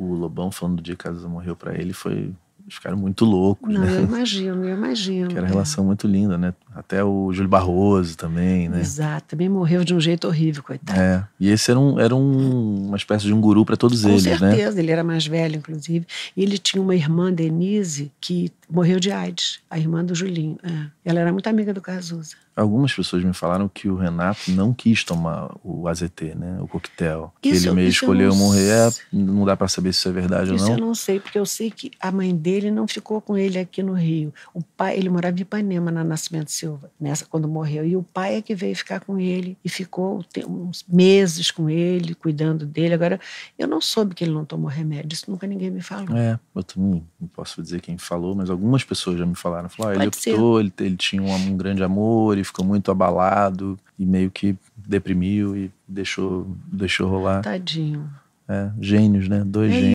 o Lobão falando do dia que a Azusa morreu para ele foi. Eles ficaram muito loucos, Não, né? Eu imagino, eu imagino. Que era é. uma é. relação muito linda, né? Até o Júlio Barroso também, né? Exato, também morreu de um jeito horrível, coitado. É. E esse era, um, era um, uma espécie de um guru para todos Com eles, certeza. né? Com certeza, ele era mais velho, inclusive. E ele tinha uma irmã, Denise, que morreu de AIDS, a irmã do Julinho. É. Ela era muito amiga do Cazuza. Algumas pessoas me falaram que o Renato não quis tomar o AZT, né? O coquetel. Isso, que ele meio escolheu não... morrer. É, não dá para saber se isso é verdade isso ou não. Isso eu não sei, porque eu sei que a mãe dele não ficou com ele aqui no Rio. O pai, ele morava em Ipanema, na Nascimento Silva. Silva, nessa quando morreu. E o pai é que veio ficar com ele e ficou uns meses com ele, cuidando dele. Agora, eu não soube que ele não tomou remédio, isso nunca ninguém me falou. É, eu também não posso dizer quem falou, mas algumas pessoas já me falaram. falaram ah, ele ser. optou, ele, ele tinha um, um grande amor e ficou muito abalado e meio que deprimiu e deixou, deixou rolar. Tadinho. É, gênios, né? Dois é gênios.